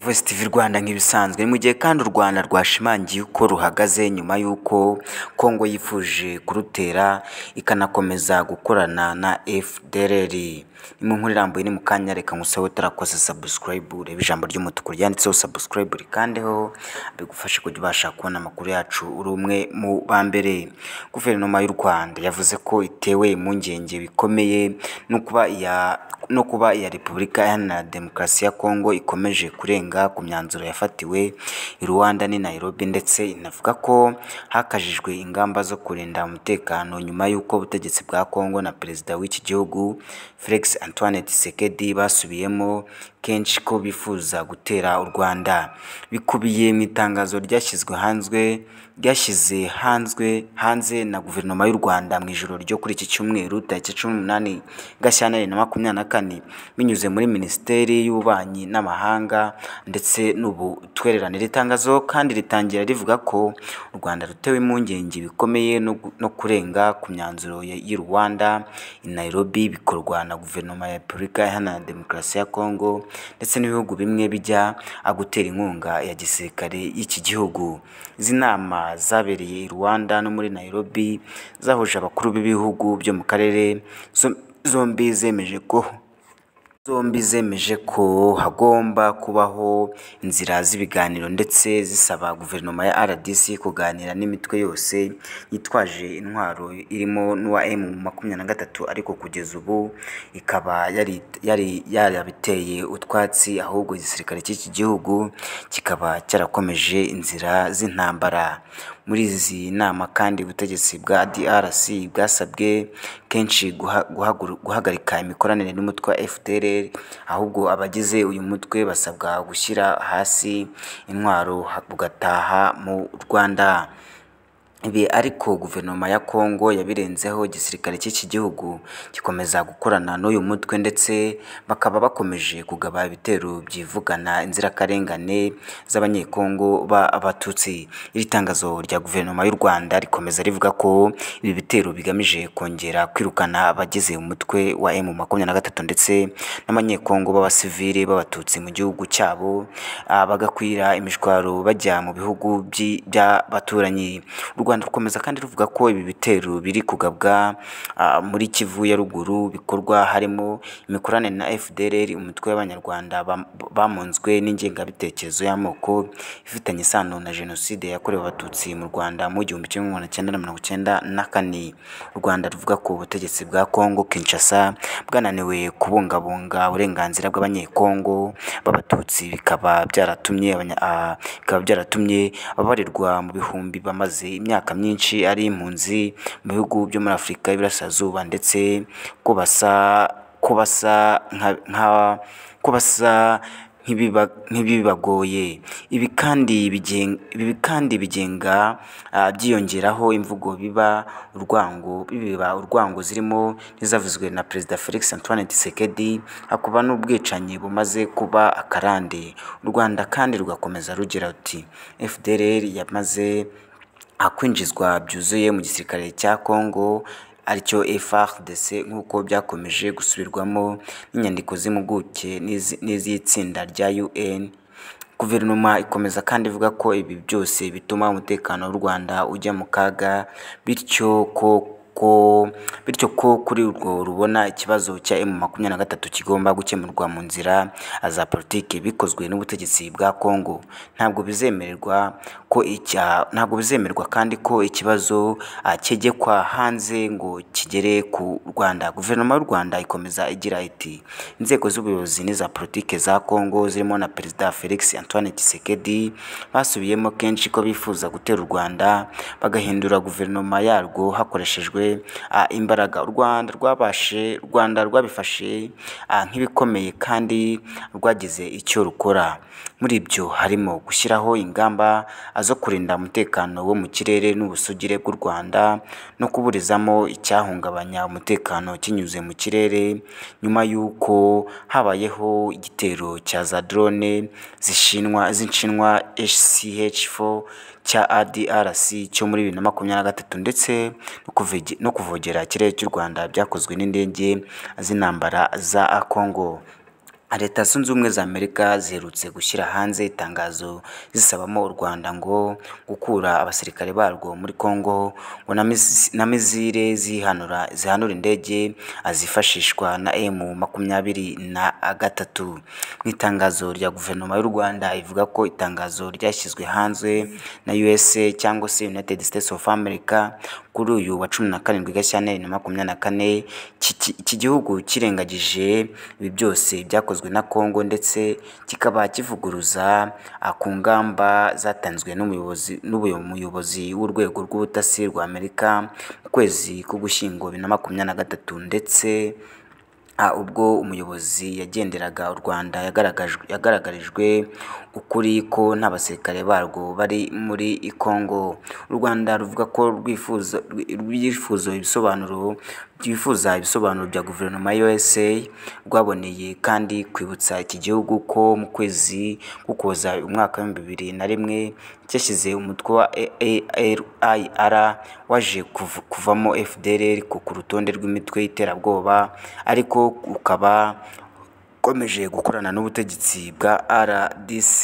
Voice Rwanda nk'ibisanzwe mu gihe kandi u Rwanda rwashimangiye uko ruhagaze nyuma y'uko Kongo yifuje kurutera ikanakomeza gukorana na FDLR inkuru irambuye ni mu kanya reka nkuseho utarakoze sabusikarayibu urebe ijambo ry'umutuku ryanditseho subscribe rikandeho bigufashe kujya ubasha kubona amakuru yacu uri umwe mu ba mbere guverinoma y'u rwanda yavuze ko itewe impungenge bikomeye no kuba iya no kuba iya repubulika iharanira demokarasi ya kongo ikomeje kurenga ku myanzuro yafatiwe i rwanda n'i nairobi ndetse inavuga ko hakajijwe ingamba zo kurinda umutekano nyuma y'uko ubutegetsi bwa kongo na perezida w'iki gihugu felix Alexis Antoine Tshisekedi basubiyemo kenshi ko bifuza gutera u Rwanda bikubiye mu itangazo ryashyizwe hanze ryashyize hanzwe hanze na guverinoma y'u rwanda mu ijoro ryo kuri iki cyumweru tariki cumi n'umunani gashyantare na makumyabiri na kane binyuze muri minisiteri y'ububanyi n'amahanga ndetse n'ubutwererane ritangazo kandi ritangira rivuga ko u rwanda rutewe impungenge bikomeye no kurenga ku myanzuro y'i rwanda i nairobi bikorwa na guverinoma ya repubulika iharanira demokarasi ya kongo ndetse n'ibihugu bimwe bijya gutera inkunga ya gisirikare y'iki gihugu izi nama zabereye i rwanda no muri nairobi zahuje abakuru b'ibihugu byo mu karere zombi zemeje ko zombi zemeje ko hagomba kubaho inzira z'ibiganiro ndetse zisaba guverinoma ya RDC kuganira n'imitwe yose yitwaje intwaro irimo n'uwa m gatatu ariko kugeza ubu ikaba yari yari yarabiteye utwatsi ahubwo igisirikare cy'iki gihugu kikaba cyarakomeje inzira z'intambara muri izi nama kandi ubutegetsi bwa DRC bwasabwe kenshi guhagarika imikoranire n'umutwe wa FPR karere ahubwo abagize uyu mutwe basabwa gushyira hasi intwaro bugataha mu Rwanda. Ibi ariko guverinoma ya Congo yabirenzeho igisirikare cy'iki gihugu gikomeza gukorana n'uyu mutwe ndetse bakaba bakomeje kugaba ibitero byivugana inzirakarengane z'abanyekongo b'abatutsi. Iri tangazo rya guverinoma y'u Rwanda rikomeza rivuga ko ibi bitero bigamije kongera kwirukana abagize umutwe wa emu makumyabiri na gatatu ndetse n'abanyekongo b'abasivili b'abatutsi mu gihugu cyabo, ah, bagakwira imishwaro bajya mu bihugu by'abaturanyi. Rwanda rukomeza kandi ruvuga ko ibi bitero biri kugabwa ah, muri Kivu ya ruguru bikorwa harimo imikoranire na FDLR umutwe w'abanyarwanda bamunzwe n'ingengabitekerezo y'amoko ifitanye isano na jenoside yakorewe abatutsi mu Rwanda mu gihumbi kimwe magana cyenda na mirongo cyenda na kane u Rwanda ruvuga ko ubutegetsi bwa Congo Kinshasa bwananiwe kubungabunga uburenganzira bw'abanyekongo b'abatutsi bikaba byaratumye ah, bikaba byaratumye ababarirwa mu bihumbi bamaze imyaka imyaka myinshi ari impunzi mu bihugu byo muri Afurika y'Iburasirazuba ndetse ko basa ko basa ko basa nk'ibibagoye ibi kandi bigenga byiyongeraho imvugo biba urwango biba urwango zirimo n'izavuzwe na Perezida Felix Antoine Tshisekedi hakuba n'ubwicanyi bumaze kuba akarande u Rwanda kandi rugakomeza rugira ruti FDLR yamaze kwinjizwa byuzuye mu gisirikare cya Congo aricyo FARDC nk'uko byakomeje gusubirwamo n'inyandiko z'impuguke n'iz'itsinda rya UN Guverinoma ikomeza kandi ivuga ko ibi byose bituma umutekano w'u Rwanda ujya mu kaga bityo ko ko bityo ko kuri urwo rubona ikibazo cya M23 kigomba gukemurwa mu nzira za politiki bikozwe n'ubutegetsi bwa Congo ntabwo bizemererwa ko ntabwo bizemerwa kandi ko ikibazo kegekwa ah, hanze ngo kigere ku Rwanda guverinoma y'u Rwanda ikomeza igira iti inzego z'ubuyobozi n'iza politiki za Congo zirimo na perezida Felix Antoine Tshisekedi basubiyemo kenshi ko bifuza gutera u Rwanda bagahindura guverinoma yarwo hakoreshejwe ah, imbaraga u Rwanda rwabashe u Rwanda rwabifashe ah, nk'ibikomeye kandi rwagize icyo rukora muri ibyo harimo gushyiraho ingamba zo kurinda umutekano wo mu kirere n'ubusugire bw'u Rwanda no kuburizamo icyahungabanya umutekano kinyuze mu kirere nyuma y'uko habayeho igitero cya za drone zishinwa z'inshinwa HCH4 cya ADRC cyo muri bibiri na makumyabiri na gatatu ndetse no kuvogera ikirere cy'u Rwanda byakozwe n'indege z'intambara za Congo. leta zunze ubumwe za amerika ziherutse gushyira hanze itangazo zisabamo u rwanda ngo gukura abasirikare barwo muri congo ngo na mizire zihanura zihanura indege azifashishwa na emu makumyabiri na gatatu mu itangazo rya guverinoma y'u rwanda ivuga ko itangazo ryashyizwe hanze na usa cyangwa se united states of america kuri uyu wa cumi na karindwi Gashyantare na makumyabiri na kane iki gihugu kirengagije ibi byose byakozwe na Congo ndetse kikaba kivuguruza ku ngamba zatanzwe n'umuyobozi n'umuyobozi w'urwego rw'ubutasi rwa Amerika mu kwezi k'Ugushyingo bibiri na makumyabiri na gatatu ndetse Ah, ubwo umuyobozi yagenderaga u Rwanda yagaragarijwe ukuri ko nta basirikare barwo bari muri Congo, u Rwanda ruvuga ko rwifuza ibisobanuro bifuza ibisobanuro bya guverinoma ya USA rwaboneye kandi kwibutsa iki gihugu ko mu kwezi kukoza umwaka w'ibihumbi bibiri na rimwe cyashyize umutwe wa AIR waje kuvamo FDLR ku rutonde rw'imitwe y'iterabwoba ariko ukaba ukomeje gukorana n'ubutegetsi bwa RDC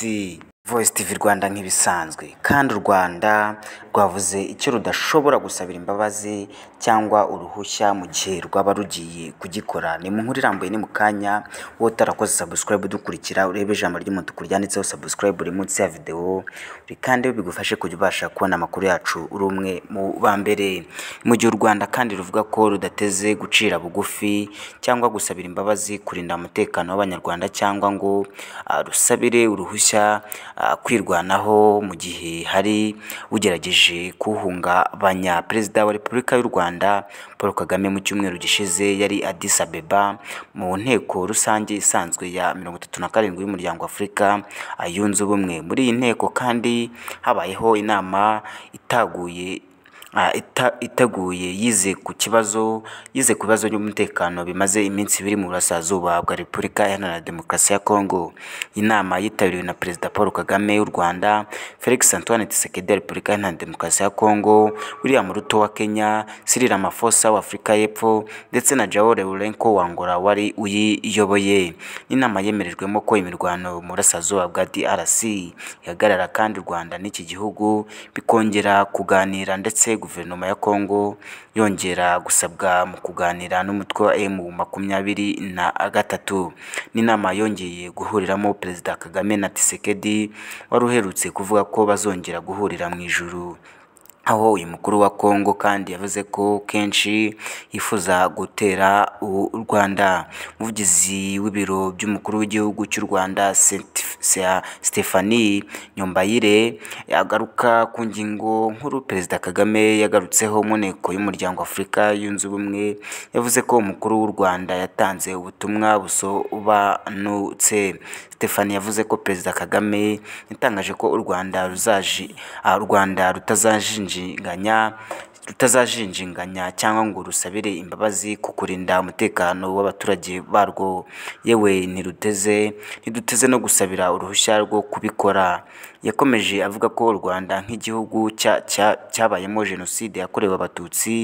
Voice TV Rwanda nk'ibisanzwe kandi u Rwanda rwavuze icyo rudashobora gusabira imbabazi cyangwa uruhushya mu gihe rwaba rugiye kugikora ni mu nkuru irambuye ni mu kanya wowe utarakoze subscribe udukurikira urebe ijambo ry'umutuku ryanditseho subscribe buri munsi ya videwo uri kandi bigufashe kujya ubasha kubona amakuru yacu uri umwe mu ba mbere mu gihe u Rwanda kandi ruvuga ko rudateze gucira bugufi cyangwa gusabira imbabazi kurinda umutekano w'abanyarwanda cyangwa ngo ah, rusabire uruhushya kwirwanaho mu gihe hari ugerageje guhungabanya perezida wa repubulika y'u Rwanda Paul Kagame mu cyumweru gishize yari Addis Abeba mu nteko rusange isanzwe ya mirongo itatu na karindwi y'umuryango Afurika yunze ubumwe muri iyi nteko kandi habayeho inama itaguye iteguye yize ku kibazo yize ku bibazo by'umutekano bimaze iminsi biri mu burasirazuba bwa repubulika iharanira demokarasi ya kongo inama yitabiriwe na perezida paul kagame w'u rwanda felix antoine tshisekedi wa repubulika iharanira demokarasi ya kongo william ruto wa kenya cyril Amafosa wa afurika y'epfo ndetse na jao leurenko wa wari uyiyoboye inama yemerejwemo ko imirwano mu burasirazuba bwa drc ihagarara kandi u rwanda n'iki gihugu bikongera kuganira ndetse guverinoma ya Congo yongera gusabwa mu kuganira n'umutwe wa emu makumyabiri na gatatu n'inama yongeye guhuriramo Perezida Kagame na Tshisekedi wari uherutse kuvuga ko bazongera guhurira mu ijuru aho uyu mukuru wa Congo kandi yavuze ko kenshi yifuza gutera u Rwanda umuvugizi w'ibiro by'umukuru w'igihugu cy'u Rwanda senti Stephanie Nyombayire agaruka ku ngingo nkuru Perezida Kagame yagarutseho mu nteko y'umuryango Afurika yunze ubumwe yavuze ko umukuru w'u Rwanda yatanze ubutumwa busobanutse Stephanie yavuze ko Perezida Kagame yatangaje ko u Rwanda ruzaji u Rwanda rutazajinganya rutazajinjinganya cyangwa ngo rusabire imbabazi ku kurinda umutekano w'abaturage barwo, yewe ntiruteze, ntiduteze no gusabira uruhushya rwo kubikora. yakomeje avuga ko u Rwanda nk'igihugu cyabayemo Jenoside yakorewe Abatutsi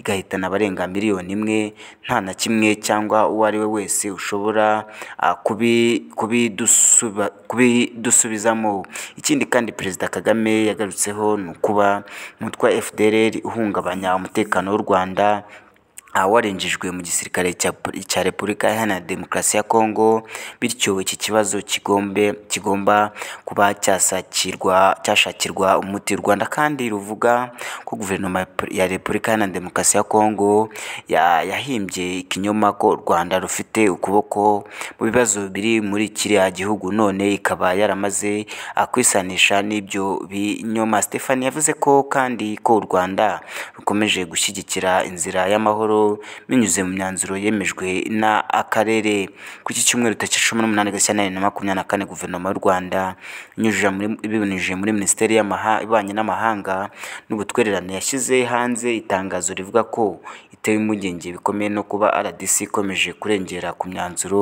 igahitana abarenga miliyoni imwe nta na kimwe cyangwa uwo ari we wese ushobora ah, kubidusubizamo ikindi kandi Perezida Kagame yagarutseho ni ukuba umutwe wa FDLR uhungabanya umutekano w'u Rwanda warengerejwe mu gisirikare cya Repubulika Iharanira Demokarasi ya Kongo bityo iki kibazo kigombe kigomba kuba cyasakirwa cyashakirwa umuti u Rwanda kandi ruvuga ko guverinoma ya Repubulika Iharanira Demokarasi ya Kongo yahimbye ikinyoma ko u Rwanda rufite ukuboko mu bibazo biri muri kiriya gihugu none ikaba yaramaze kwisanisha n'ibyo binyoma Stephanie yavuze ko kandi ko u Rwanda rukomeje gushyigikira inzira y'amahoro binyuze mu myanzuro yemejwe n'akarere ku iki cyumweru tariki cumi n'umunani Gashyantare na makumyabiri na kane guverinoma y'u Rwanda ibinyujije muri minisiteri y'ububanyi n'amahanga n'ubutwererane yashyize hanze itangazo rivuga ko itewe impungenge bikomeye no kuba RDC ikomeje kurengera ku myanzuro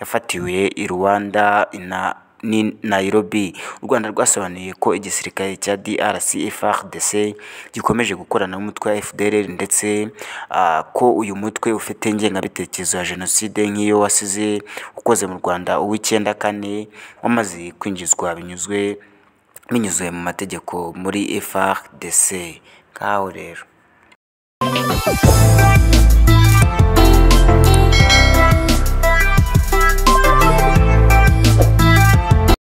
yafatiwe i Rwanda na ni Nairobi u Rwanda rwasobanuye ko igisirikare cya DRC FARDC gikomeje gukorana n'umutwe wa FDLR ndetse ah, ko uyu mutwe ufite ingengabitekerezo ya jenoside nk'iyo wasize ukoze mu Rwanda uw'icyenda kane wamaze kwinjizwa binyuzwe binyuze mu mategeko muri FARDC ngaho rero.